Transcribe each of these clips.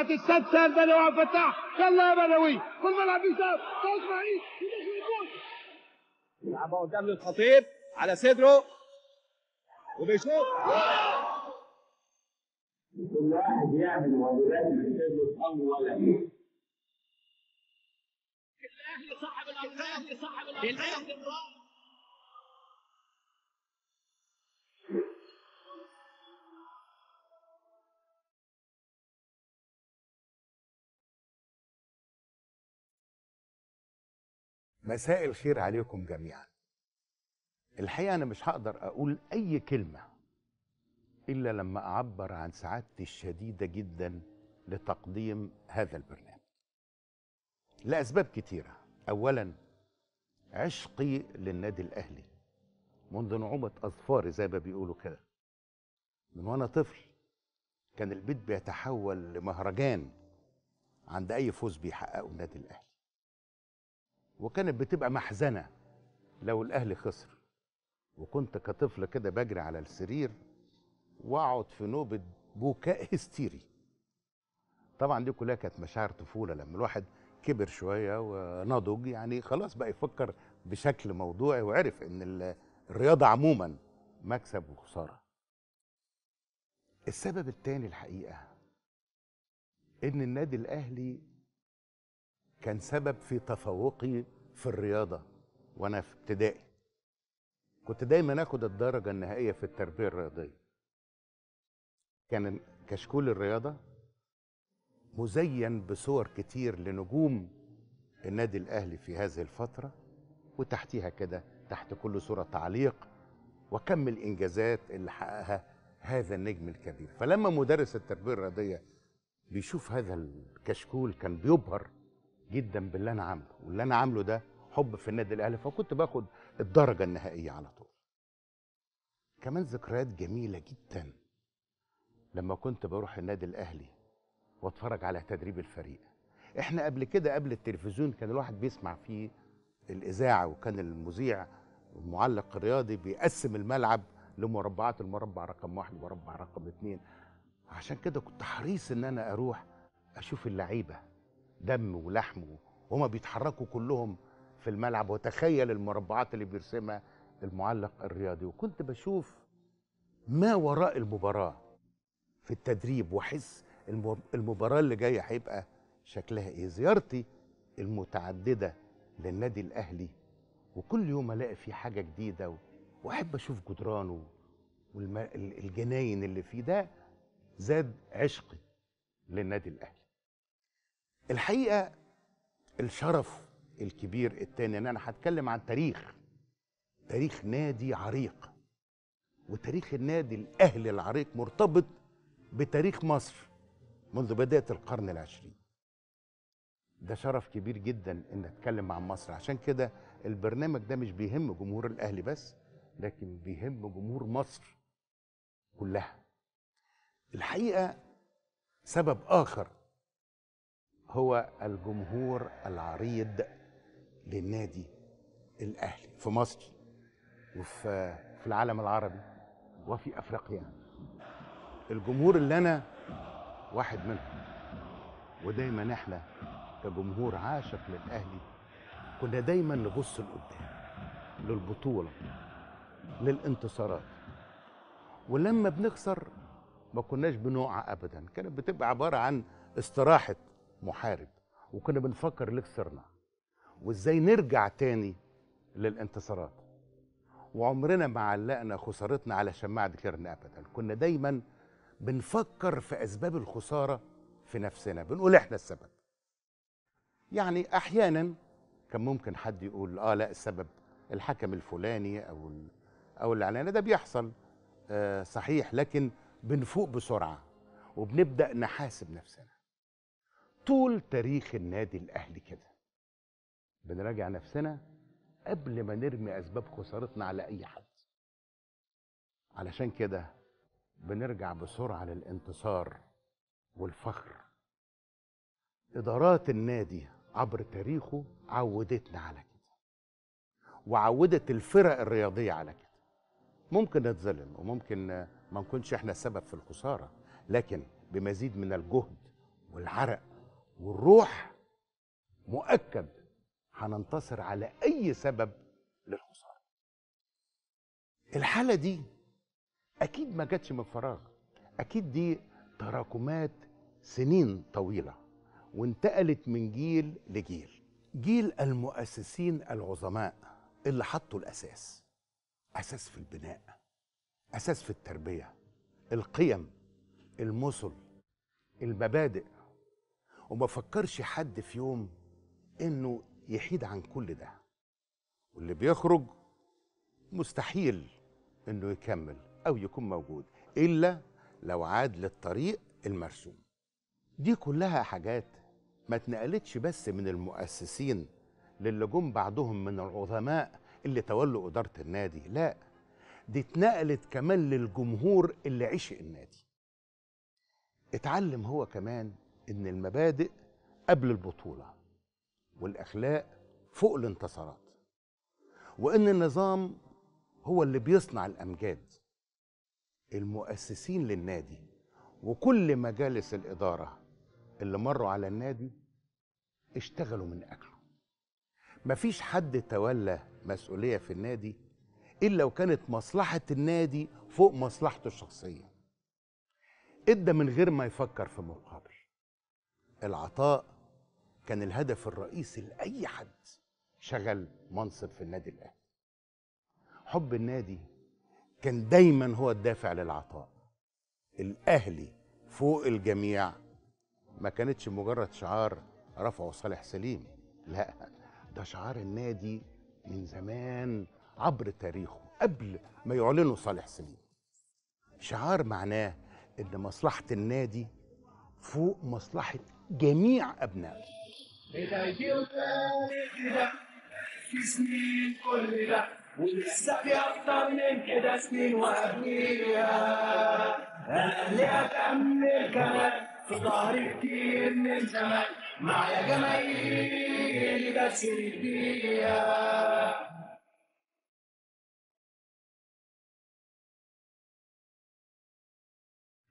رفعت السادسة البلوي عبد الفتاح يلا يا بلوي في الملعب يسار تهاجم عليه يلعبها قدام للخطيب على صدره وبيشوط كل واحد يعمل واجباته بصدره اولا الاهلي صاحب الارقام الاهلي صاحب الارقام مساء الخير عليكم جميعا الحقيقه انا مش هقدر اقول اي كلمه الا لما اعبر عن سعادتي الشديده جدا لتقديم هذا البرنامج لاسباب كتيره اولا عشقي للنادي الاهلي منذ نعومه اظفاري زي ما بيقولوا كده من وانا طفل كان البيت بيتحول لمهرجان عند اي فوز بيحققه النادي الاهلي وكانت بتبقى محزنة لو الأهلي خسر وكنت كطفل كده بجري على السرير واقعد في نوبة بكاء هستيري طبعا دي كلها كانت مشاعر طفولة لما الواحد كبر شوية ونضج يعني خلاص بقى يفكر بشكل موضوعي وعرف ان الرياضة عموما مكسب وخسارة السبب الثاني الحقيقة ان النادي الاهلي كان سبب في تفوقي في الرياضه وانا في ابتدائي كنت دايما اخد الدرجه النهائيه في التربيه الرياضيه كان كشكول الرياضه مزين بصور كتير لنجوم النادي الاهلي في هذه الفتره وتحتيها كده تحت كل صوره تعليق وكم الانجازات اللي حققها هذا النجم الكبير فلما مدرس التربيه الرياضيه بيشوف هذا الكشكول كان بيبهر جدا باللي انا عامله واللي انا عامله ده حب في النادي الاهلي فكنت باخد الدرجه النهائيه على طول كمان ذكريات جميله جدا لما كنت بروح النادي الاهلي واتفرج على تدريب الفريق احنا قبل كده قبل التلفزيون كان الواحد بيسمع فيه الاذاعه وكان المذيع المعلق الرياضي بيقسم الملعب لمربعات المربع رقم واحد ومربع رقم اثنين عشان كده كنت حريص ان انا اروح اشوف اللعيبه دم ولحم وهما بيتحركوا كلهم في الملعب وتخيل المربعات اللي بيرسمها المعلق الرياضي وكنت بشوف ما وراء المباراة في التدريب واحس المباراة اللي جاية هيبقى شكلها ايه زيارتي المتعددة للنادي الاهلي وكل يوم الاقي فيه حاجة جديدة واحب اشوف جدرانه والجناين اللي فيه ده زاد عشقي للنادي الاهلي الحقيقه الشرف الكبير الثاني ان يعني انا هتكلم عن تاريخ تاريخ نادي عريق وتاريخ النادي الاهلي العريق مرتبط بتاريخ مصر منذ بدايه القرن العشرين ده شرف كبير جدا ان اتكلم عن مصر عشان كده البرنامج ده مش بيهم جمهور الاهلي بس لكن بيهم جمهور مصر كلها الحقيقه سبب اخر هو الجمهور العريض للنادي الاهلي في مصر وفي في العالم العربي وفي افريقيا الجمهور اللي انا واحد منهم ودايما احنا كجمهور عاشق للاهلي كنا دايما نبص لقدام للبطوله للانتصارات ولما بنخسر ما كناش بنقع ابدا كانت بتبقى عباره عن استراحه محارب وكنا بنفكر ليه خسرنا وازاي نرجع تاني للانتصارات وعمرنا ما علقنا خسارتنا على شماعة كيرن أبدا كنا دايما بنفكر في أسباب الخسارة في نفسنا بنقول إحنا السبب يعني أحيانا كان ممكن حد يقول آه لا السبب الحكم الفلاني أو أو الإعلان ده بيحصل آه صحيح لكن بنفوق بسرعة وبنبدأ نحاسب نفسنا طول تاريخ النادي الاهلي كده بنراجع نفسنا قبل ما نرمي اسباب خسارتنا على اي حد علشان كده بنرجع بسرعه للانتصار والفخر ادارات النادي عبر تاريخه عودتنا على كده وعودت الفرق الرياضيه على كده ممكن نتظلم وممكن ما نكونش احنا السبب في الخساره لكن بمزيد من الجهد والعرق والروح مؤكد هننتصر على اي سبب للخساره الحاله دي اكيد ما جاتش من فراغ اكيد دي تراكمات سنين طويله وانتقلت من جيل لجيل جيل المؤسسين العظماء اللي حطوا الاساس اساس في البناء اساس في التربيه القيم المثل المبادئ وما فكرش حد في يوم انه يحيد عن كل ده واللي بيخرج مستحيل انه يكمل او يكون موجود الا لو عاد للطريق المرسوم دي كلها حاجات ما اتنقلتش بس من المؤسسين للي جم بعدهم من العظماء اللي تولوا إدارة النادي لا دي اتنقلت كمان للجمهور اللي عشق النادي اتعلم هو كمان ان المبادئ قبل البطوله والاخلاق فوق الانتصارات وان النظام هو اللي بيصنع الامجاد المؤسسين للنادي وكل مجالس الاداره اللي مروا على النادي اشتغلوا من اجله مفيش حد تولى مسؤوليه في النادي الا وكانت مصلحه النادي فوق مصلحته الشخصيه ادى من غير ما يفكر في مقابل العطاء كان الهدف الرئيسي لأي حد شغل منصب في النادي الأهلي حب النادي كان دايما هو الدافع للعطاء الأهلي فوق الجميع ما كانتش مجرد شعار رفعه صالح سليم لا ده شعار النادي من زمان عبر تاريخه قبل ما يعلنه صالح سليم شعار معناه ان مصلحه النادي فوق مصلحه جميع أبنائه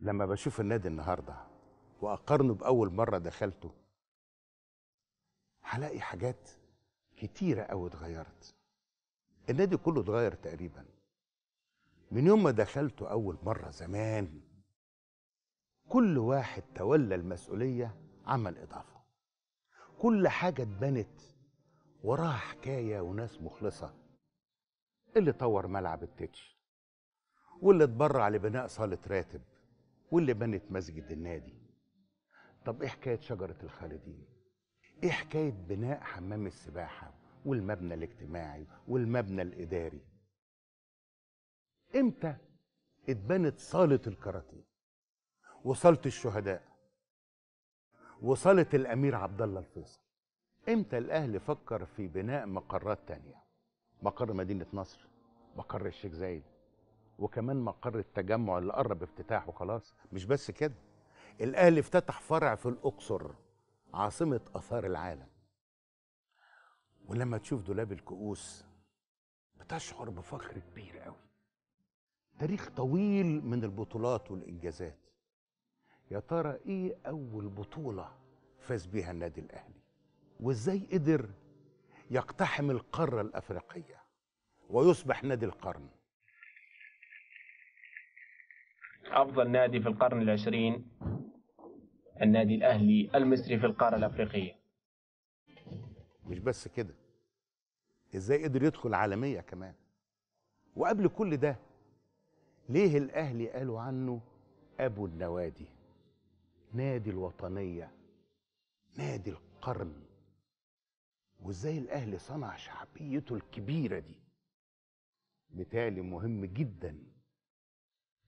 لما بشوف النادي النهارده واقارنه باول مره دخلته هلاقي حاجات كتيره قوي اتغيرت النادي كله اتغير تقريبا من يوم ما دخلته اول مره زمان كل واحد تولى المسؤوليه عمل اضافه كل حاجه اتبنت وراها حكايه وناس مخلصه اللي طور ملعب التتش واللي اتبرع لبناء صاله راتب واللي بنت مسجد النادي طب ايه حكايه شجره الخالدين ايه حكايه بناء حمام السباحه والمبنى الاجتماعي والمبنى الاداري امتى اتبنت صاله الكاراتيه وصاله الشهداء وصاله الامير عبد الله الفيصل امتى الاهل فكر في بناء مقرات تانية مقر مدينه نصر مقر الشيخ زايد وكمان مقر التجمع اللي قرب افتتاحه خلاص مش بس كده الأهلي افتتح فرع في الأقصر عاصمة آثار العالم ولما تشوف دولاب الكؤوس بتشعر بفخر كبير قوي تاريخ طويل من البطولات والإنجازات يا ترى إيه أول بطولة فاز بيها النادي الأهلي وإزاي قدر يقتحم القارة الأفريقية ويصبح نادي القرن أفضل نادي في القرن العشرين النادي الأهلي المصري في القارة الأفريقية مش بس كده إزاي قدر يدخل عالمية كمان وقبل كل ده ليه الأهلي قالوا عنه أبو النوادي نادي الوطنية نادي القرن وإزاي الأهلي صنع شعبيته الكبيرة دي بالتالي مهم جداً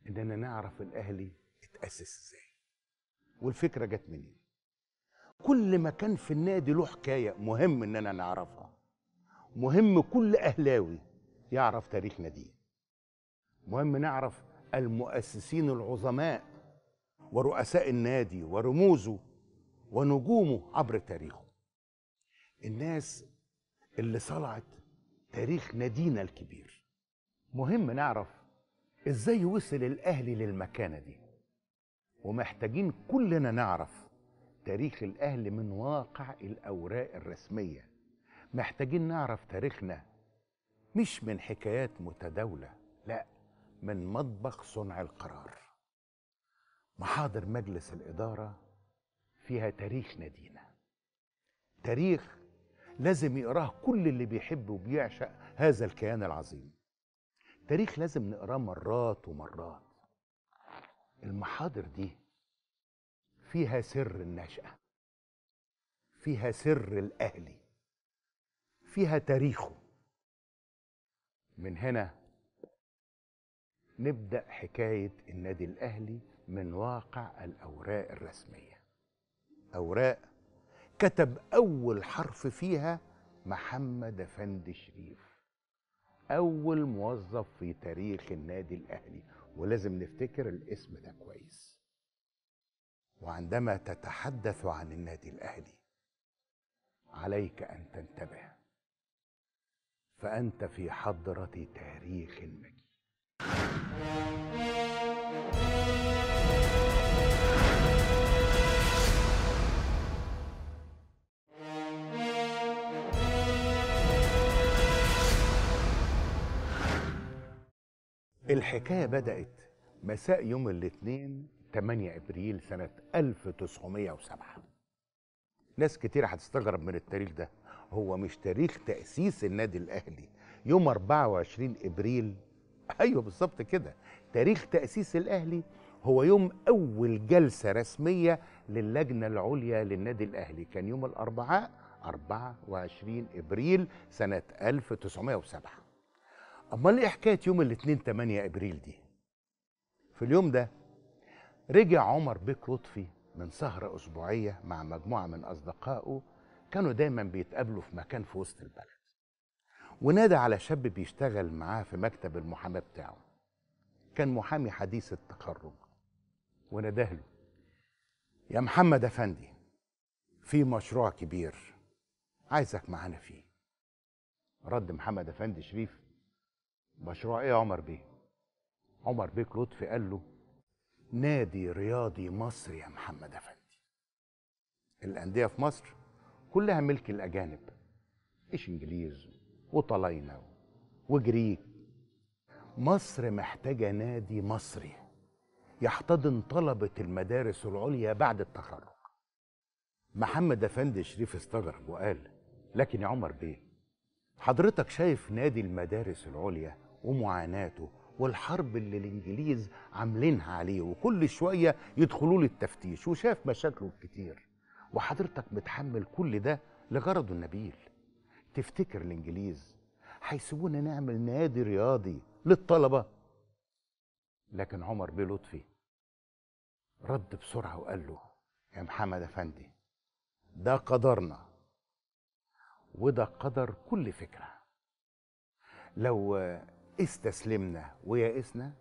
اننا نعرف الاهلي اتاسس ازاي والفكره جت منين كل مكان في النادي له حكايه مهم اننا نعرفها مهم كل اهلاوي يعرف تاريخ ناديه مهم نعرف المؤسسين العظماء ورؤساء النادي ورموزه ونجومه عبر تاريخه الناس اللي صلعت تاريخ نادينا الكبير مهم نعرف ازاي وصل الاهلي للمكانه دي ومحتاجين كلنا نعرف تاريخ الاهلي من واقع الاوراق الرسميه محتاجين نعرف تاريخنا مش من حكايات متداوله لا من مطبخ صنع القرار محاضر مجلس الاداره فيها تاريخ نادينا تاريخ لازم يقراه كل اللي بيحب وبيعشق هذا الكيان العظيم التاريخ لازم نقراه مرات ومرات المحاضر دي فيها سر النشأة فيها سر الأهلي فيها تاريخه من هنا نبدأ حكاية النادي الأهلي من واقع الأوراق الرسمية أوراق كتب أول حرف فيها محمد أفندي شريف اول موظف في تاريخ النادي الاهلي ولازم نفتكر الاسم ده كويس وعندما تتحدث عن النادي الاهلي عليك ان تنتبه فانت في حضره تاريخ مجيد الحكاية بدأت مساء يوم الاثنين 8 ابريل سنة 1907 ناس كتير هتستغرب من التاريخ ده هو مش تاريخ تأسيس النادي الأهلي يوم 24 ابريل ايوه بالظبط كده تاريخ تأسيس الأهلي هو يوم أول جلسة رسمية للجنة العليا للنادي الأهلي كان يوم الأربعاء 24 إبريل سنة 1907 امال ايه حكايه يوم الاثنين 8 ابريل دي في اليوم ده رجع عمر بيك لطفي من سهرة أسبوعية مع مجموعة من أصدقائه كانوا دايما بيتقابلوا في مكان في وسط البلد ونادى على شاب بيشتغل معاه في مكتب المحاماة بتاعه كان محامي حديث التخرج وناداه له يا محمد أفندي في مشروع كبير عايزك معانا فيه رد محمد أفندي شريف مشروع ايه عمر بيه عمر بيك لطفي قال له نادي رياضي مصري يا محمد افندي الانديه في مصر كلها ملك الاجانب ايش انجليز وطلاينا وجريك مصر محتاجه نادي مصري يحتضن طلبه المدارس العليا بعد التخرج محمد افندي شريف استغرب وقال لكن يا عمر بيه حضرتك شايف نادي المدارس العليا ومعاناته والحرب اللي الانجليز عاملينها عليه وكل شويه يدخلوا له التفتيش وشاف مشاكله الكتير وحضرتك بتحمل كل ده لغرضه النبيل تفتكر الانجليز هيسيبونا نعمل نادي رياضي للطلبه لكن عمر بيه لطفي رد بسرعه وقال له يا محمد افندي ده قدرنا وده قدر كل فكره لو استسلمنا ويأسنا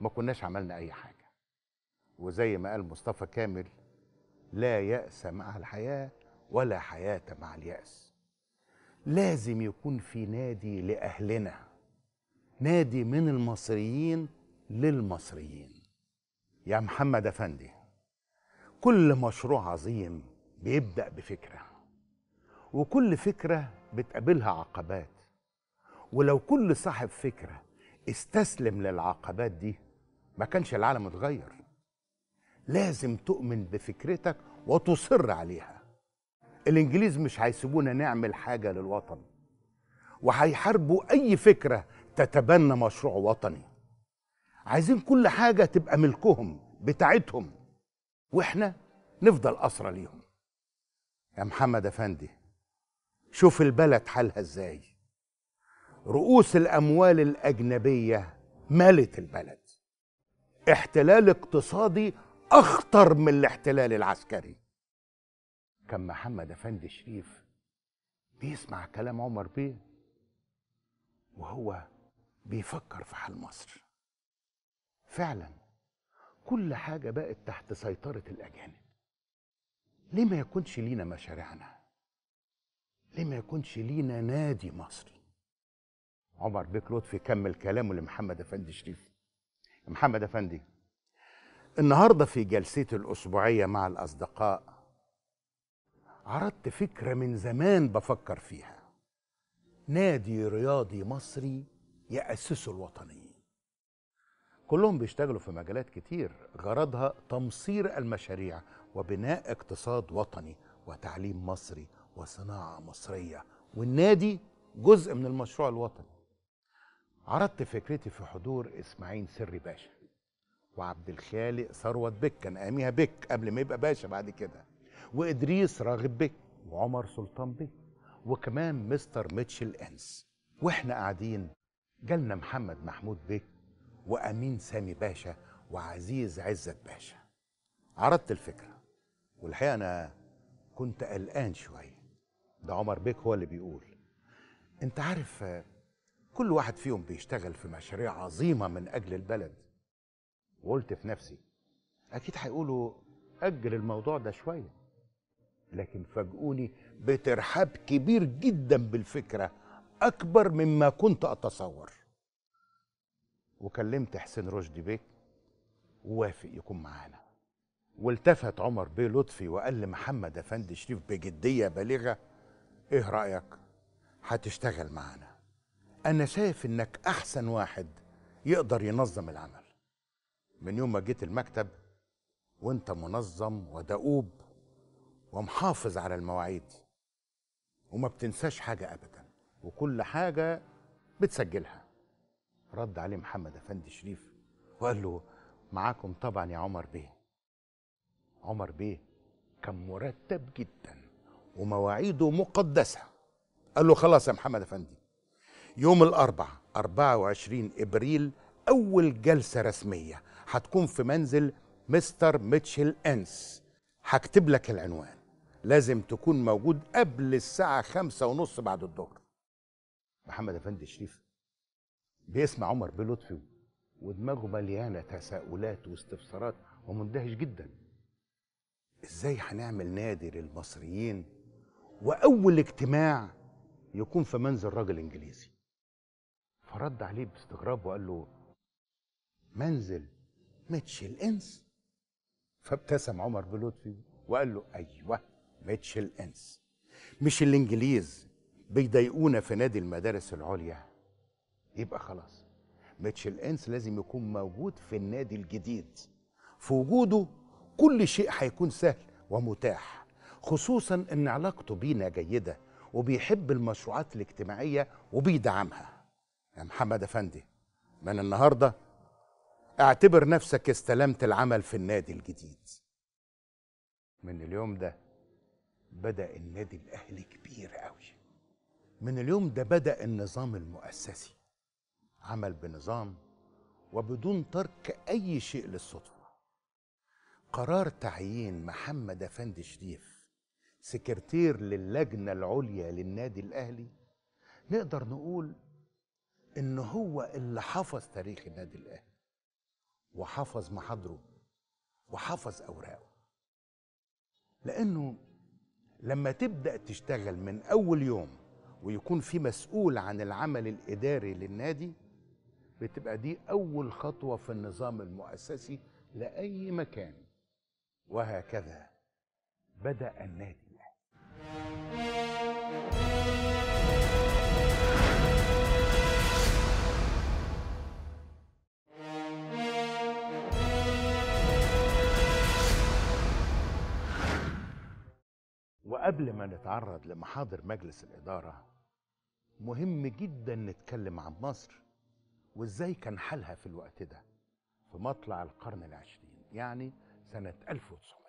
ما كناش عملنا أي حاجة وزي ما قال مصطفى كامل لا يأس مع الحياة ولا حياة مع اليأس لازم يكون في نادي لأهلنا نادي من المصريين للمصريين يا محمد أفندي كل مشروع عظيم بيبدأ بفكرة وكل فكرة بتقابلها عقبات ولو كل صاحب فكره استسلم للعقبات دي ما كانش العالم اتغير لازم تؤمن بفكرتك وتصر عليها الانجليز مش هيسيبونا نعمل حاجه للوطن وهيحاربوا اي فكره تتبنى مشروع وطني عايزين كل حاجه تبقى ملكهم بتاعتهم واحنا نفضل اسرى ليهم يا محمد افندي شوف البلد حالها ازاي رؤوس الأموال الأجنبية مالت البلد احتلال اقتصادي أخطر من الاحتلال العسكري كان محمد أفندي شريف بيسمع كلام عمر بيه وهو بيفكر في حال مصر فعلا كل حاجة بقت تحت سيطرة الأجانب ليه ما يكونش لينا مشاريعنا ليه ما يكونش لينا نادي مصري عمر بيك لطفي كمل كلامه لمحمد افندي شريف محمد افندي النهارده في جلستي الاسبوعيه مع الاصدقاء عرضت فكره من زمان بفكر فيها نادي رياضي مصري ياسسه الوطنيين كلهم بيشتغلوا في مجالات كتير غرضها تمصير المشاريع وبناء اقتصاد وطني وتعليم مصري وصناعه مصريه والنادي جزء من المشروع الوطني عرضت فكرتي في حضور اسماعيل سري باشا وعبد الخالق ثروت بك كان اميها بك قبل ما يبقى باشا بعد كده وادريس راغب بك وعمر سلطان بك وكمان مستر ميتشل انس واحنا قاعدين جالنا محمد محمود بك وامين سامي باشا وعزيز عزت باشا عرضت الفكره والحقيقه انا كنت قلقان شويه ده عمر بيك هو اللي بيقول انت عارف كل واحد فيهم بيشتغل في مشاريع عظيمة من أجل البلد وقلت في نفسي أكيد هيقولوا أجل الموضوع ده شوية لكن فاجئوني بترحاب كبير جدا بالفكرة أكبر مما كنت أتصور وكلمت حسين رشدي بيه ووافق يكون معانا والتفت عمر بيه لطفي وقال لمحمد أفندي شريف بجدية بالغة إيه رأيك هتشتغل معانا انا شايف انك احسن واحد يقدر ينظم العمل من يوم ما جيت المكتب وانت منظم ودؤوب ومحافظ على المواعيد وما بتنساش حاجة أبدا وكل حاجة بتسجلها رد عليه محمد أفندي شريف وقال له معاكم طبعا يا عمر بيه عمر بيه كان مرتب جدا ومواعيده مقدسة قال له خلاص يا محمد أفندي يوم الأربعاء 24 إبريل أول جلسة رسمية هتكون في منزل مستر ميتشل أنس هكتب لك العنوان لازم تكون موجود قبل الساعة خمسة ونص بعد الظهر محمد أفندي شريف بيسمع عمر بلطفي ودماغه مليانة تساؤلات واستفسارات ومندهش جدا ازاي هنعمل نادي للمصريين وأول اجتماع يكون في منزل راجل إنجليزي فرد عليه باستغراب وقال له منزل ميتشل انس فابتسم عمر بلطفي وقال له ايوه ميتشل انس مش الانجليز بيضايقونا في نادي المدارس العليا يبقى خلاص ميتشل انس لازم يكون موجود في النادي الجديد في وجوده كل شيء هيكون سهل ومتاح خصوصا ان علاقته بينا جيده وبيحب المشروعات الاجتماعيه وبيدعمها يا محمد افندي من النهارده اعتبر نفسك استلمت العمل في النادي الجديد من اليوم ده بدا النادي الاهلي كبير قوي من اليوم ده بدا النظام المؤسسي عمل بنظام وبدون ترك اي شيء للصدفه قرار تعيين محمد افندي شريف سكرتير للجنه العليا للنادي الاهلي نقدر نقول ان هو اللي حفظ تاريخ النادي الاهلي وحفظ محاضره وحفظ اوراقه لانه لما تبدا تشتغل من اول يوم ويكون في مسؤول عن العمل الاداري للنادي بتبقى دي اول خطوه في النظام المؤسسي لاي مكان وهكذا بدا النادي وقبل ما نتعرض لمحاضر مجلس الإدارة مهم جدا نتكلم عن مصر وإزاي كان حالها في الوقت ده في مطلع القرن العشرين يعني سنة 1900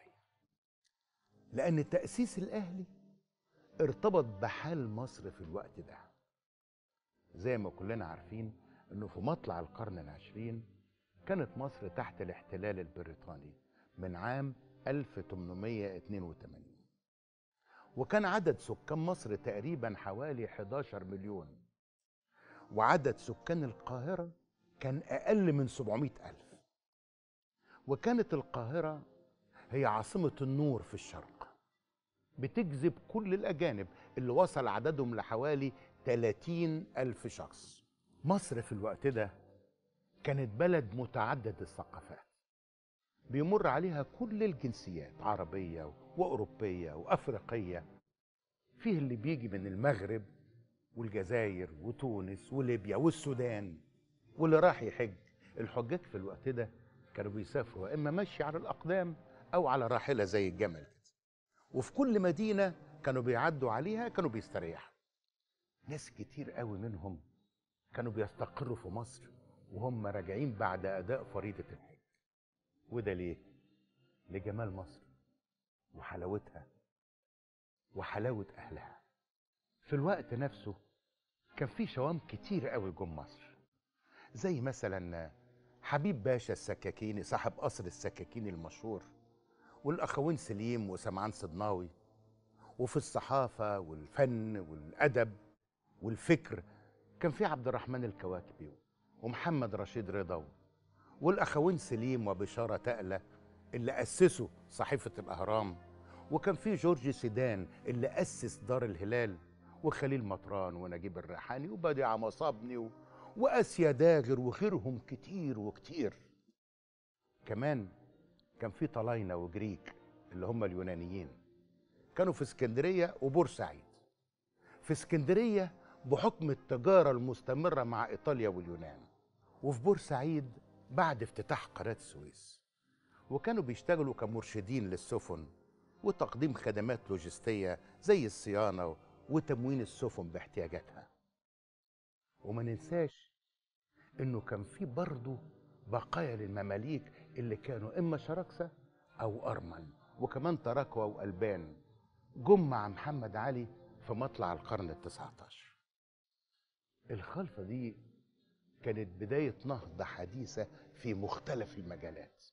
لأن تأسيس الأهلي ارتبط بحال مصر في الوقت ده زي ما كلنا عارفين أنه في مطلع القرن العشرين كانت مصر تحت الاحتلال البريطاني من عام 1882 وكان عدد سكان مصر تقريبا حوالي 11 مليون وعدد سكان القاهرة كان أقل من 700 ألف وكانت القاهرة هي عاصمة النور في الشرق بتجذب كل الأجانب اللي وصل عددهم لحوالي 30 ألف شخص مصر في الوقت ده كانت بلد متعدد الثقافات بيمر عليها كل الجنسيات عربية وأوروبية وأفريقية فيه اللي بيجي من المغرب والجزائر وتونس وليبيا والسودان واللي راح يحج الحجاج في الوقت ده كانوا بيسافروا إما مشي على الأقدام أو على راحلة زي الجمل وفي كل مدينة كانوا بيعدوا عليها كانوا بيستريحوا ناس كتير قوي منهم كانوا بيستقروا في مصر وهم راجعين بعد أداء فريضة الحج وده ليه لجمال مصر وحلاوتها وحلاوة أهلها في الوقت نفسه كان في شوام كتير قوي جم مصر زي مثلا حبيب باشا السكاكيني صاحب قصر السكاكيني المشهور والأخوين سليم وسمعان صدناوي وفي الصحافة والفن والأدب والفكر كان في عبد الرحمن الكواكبي ومحمد رشيد رضا والاخوين سليم وبشاره تقله اللي اسسوا صحيفه الاهرام وكان في جورج سيدان اللي اسس دار الهلال وخليل مطران ونجيب الريحاني وبديع مصابني و... واسيا داغر وغيرهم كتير وكتير كمان كان في طلاينا وجريك اللي هم اليونانيين كانوا في اسكندرية وبورسعيد في اسكندرية بحكم التجارة المستمرة مع إيطاليا واليونان وفي بورسعيد بعد افتتاح قناة السويس وكانوا بيشتغلوا كمرشدين للسفن وتقديم خدمات لوجستية زي الصيانة وتموين السفن باحتياجاتها وما ننساش انه كان في برضه بقايا للمماليك اللي كانوا اما شراكسة او ارمن وكمان تراكوة والبان جم مع محمد علي في مطلع القرن ال 19 الخلفة دي كانت بداية نهضة حديثة في مختلف المجالات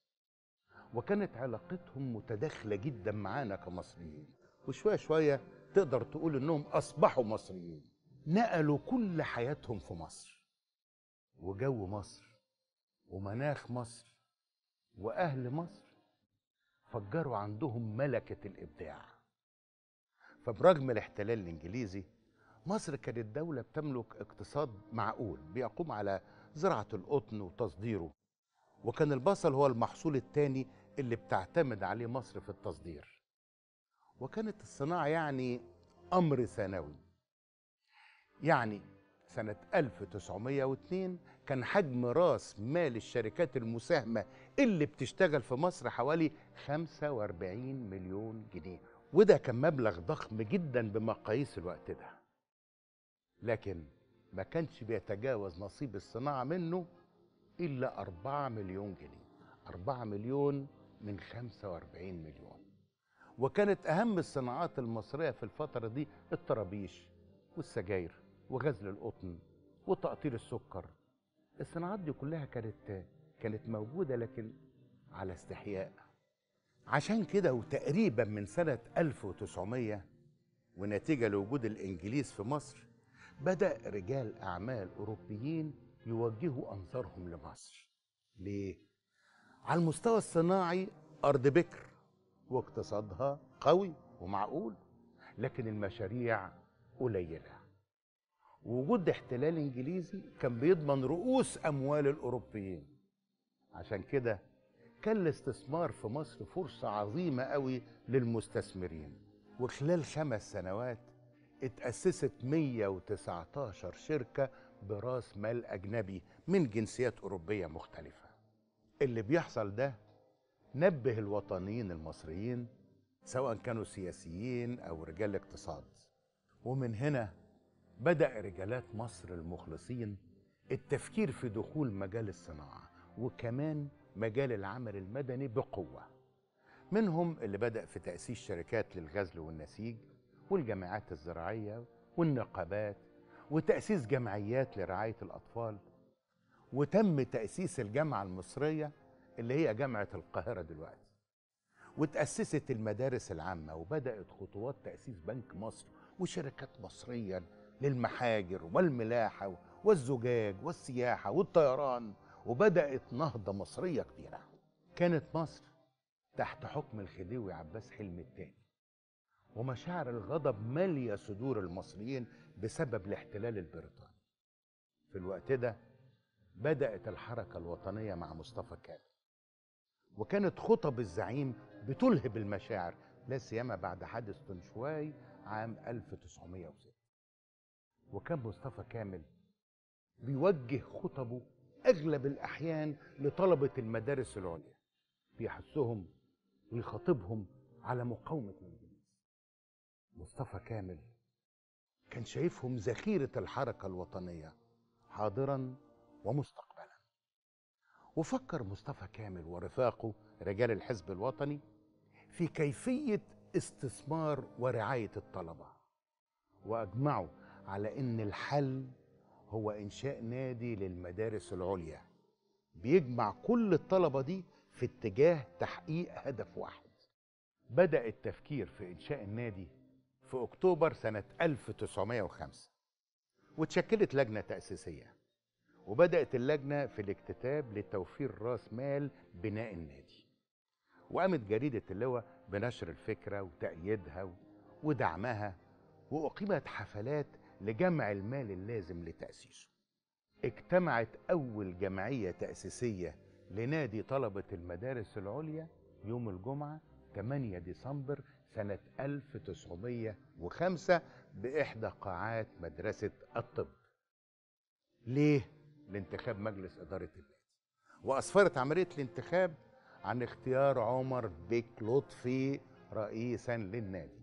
وكانت علاقتهم متداخلة جدا معانا كمصريين وشوية شوية تقدر تقول إنهم أصبحوا مصريين نقلوا كل حياتهم في مصر وجو مصر ومناخ مصر وأهل مصر فجروا عندهم ملكة الإبداع فبرغم الاحتلال الإنجليزي مصر كانت دولة بتملك اقتصاد معقول بيقوم على زراعة القطن وتصديره وكان البصل هو المحصول الثاني اللي بتعتمد عليه مصر في التصدير وكانت الصناعة يعني أمر ثانوي يعني سنة 1902 كان حجم راس مال الشركات المساهمة اللي بتشتغل في مصر حوالي 45 مليون جنيه وده كان مبلغ ضخم جدا بمقاييس الوقت ده لكن ما كانش بيتجاوز نصيب الصناعة منه إلا 4 مليون جنيه 4 مليون من 45 مليون وكانت أهم الصناعات المصرية في الفترة دي الطرابيش والسجاير وغزل القطن وتقطير السكر الصناعات دي كلها كانت كانت موجودة لكن على استحياء عشان كده وتقريبا من سنة 1900 ونتيجة لوجود الإنجليز في مصر بدأ رجال أعمال أوروبيين يوجهوا أنظارهم لمصر ليه؟ على المستوى الصناعي أرض بكر واقتصادها قوي ومعقول لكن المشاريع قليلة وجود احتلال إنجليزي كان بيضمن رؤوس أموال الأوروبيين عشان كده كان الاستثمار في مصر فرصة عظيمة قوي للمستثمرين وخلال خمس سنوات اتأسست 119 شركة براس مال أجنبي من جنسيات أوروبية مختلفة اللي بيحصل ده نبه الوطنيين المصريين سواء كانوا سياسيين أو رجال اقتصاد ومن هنا بدأ رجالات مصر المخلصين التفكير في دخول مجال الصناعة وكمان مجال العمل المدني بقوة منهم اللي بدأ في تأسيس شركات للغزل والنسيج والجامعات الزراعية والنقابات وتأسيس جمعيات لرعاية الأطفال وتم تأسيس الجامعة المصرية اللي هي جامعة القاهرة دلوقتي وتأسست المدارس العامة وبدأت خطوات تأسيس بنك مصر وشركات مصرية للمحاجر والملاحة والزجاج والسياحة والطيران وبدأت نهضة مصرية كبيرة كانت مصر تحت حكم الخديوي عباس حلمي الثاني ومشاعر الغضب مالية صدور المصريين بسبب الاحتلال البريطاني في الوقت ده بدأت الحركة الوطنية مع مصطفى كامل وكانت خطب الزعيم بتلهب المشاعر لا سيما بعد حادث تنشواي عام 1906 وكان مصطفى كامل بيوجه خطبه أغلب الأحيان لطلبة المدارس العليا بيحثهم ويخاطبهم على مقاومة المجتمع مصطفى كامل كان شايفهم ذخيرة الحركة الوطنية حاضرا ومستقبلا وفكر مصطفى كامل ورفاقه رجال الحزب الوطني في كيفية استثمار ورعاية الطلبة وأجمعوا على أن الحل هو إنشاء نادي للمدارس العليا بيجمع كل الطلبة دي في اتجاه تحقيق هدف واحد بدأ التفكير في إنشاء النادي في أكتوبر سنة 1905 وتشكلت لجنة تأسيسية وبدأت اللجنة في الاكتتاب لتوفير رأس مال بناء النادي وقامت جريدة اللواء بنشر الفكرة وتأييدها ودعمها وأقيمت حفلات لجمع المال اللازم لتأسيسه اجتمعت أول جمعية تأسيسية لنادي طلبة المدارس العليا يوم الجمعة 8 ديسمبر سنة 1905 بإحدى قاعات مدرسة الطب ليه؟ لانتخاب مجلس إدارة النادي وأسفرت عملية الانتخاب عن اختيار عمر بيك لطفي رئيسا للنادي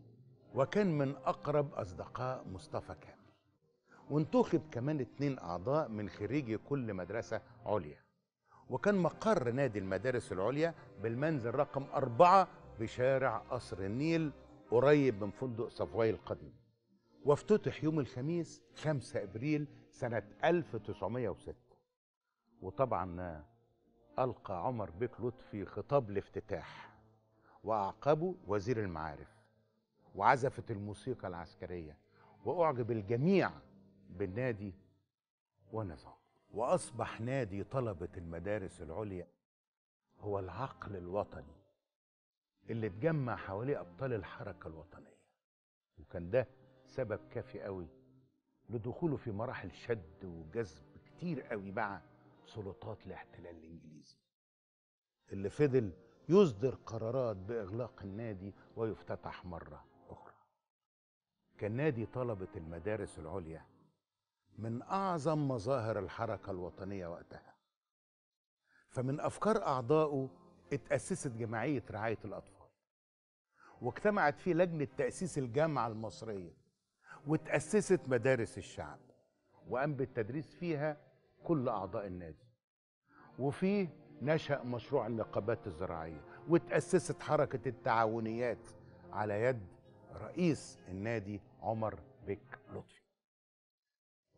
وكان من أقرب أصدقاء مصطفى كامل وانتخب كمان اتنين أعضاء من خريجي كل مدرسة عليا وكان مقر نادي المدارس العليا بالمنزل رقم أربعة بشارع قصر النيل قريب من فندق صفواي القديم وافتتح يوم الخميس 5 ابريل سنه 1906 وطبعا القى عمر بك لطفي خطاب الافتتاح واعقبه وزير المعارف وعزفت الموسيقى العسكريه واعجب الجميع بالنادي والنظام واصبح نادي طلبه المدارس العليا هو العقل الوطني اللي اتجمع حواليه ابطال الحركه الوطنيه وكان ده سبب كافي قوي لدخوله في مراحل شد وجذب كتير قوي مع سلطات الاحتلال الانجليزي اللي فضل يصدر قرارات باغلاق النادي ويفتتح مره اخرى كان نادي طلبه المدارس العليا من اعظم مظاهر الحركه الوطنيه وقتها فمن افكار اعضائه اتاسست جمعيه رعايه الاطفال واجتمعت فيه لجنة تأسيس الجامعة المصرية وتأسست مدارس الشعب وقام بالتدريس فيها كل أعضاء النادي وفيه نشأ مشروع النقابات الزراعية وتأسست حركة التعاونيات على يد رئيس النادي عمر بك لطفي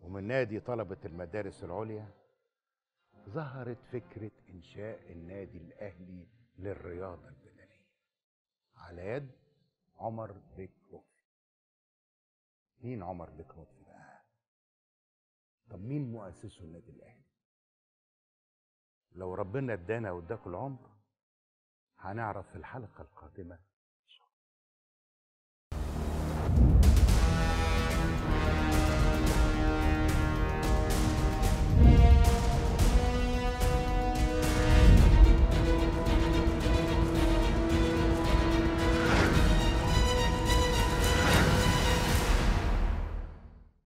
ومن نادي طلبة المدارس العليا ظهرت فكرة إنشاء النادي الأهلي للرياضة على يد عمر بك لطفي مين عمر بك لطفي بقى طب مين مؤسسه النادي الاهلي لو ربنا ادانا واداكوا العمر هنعرف في الحلقه القادمه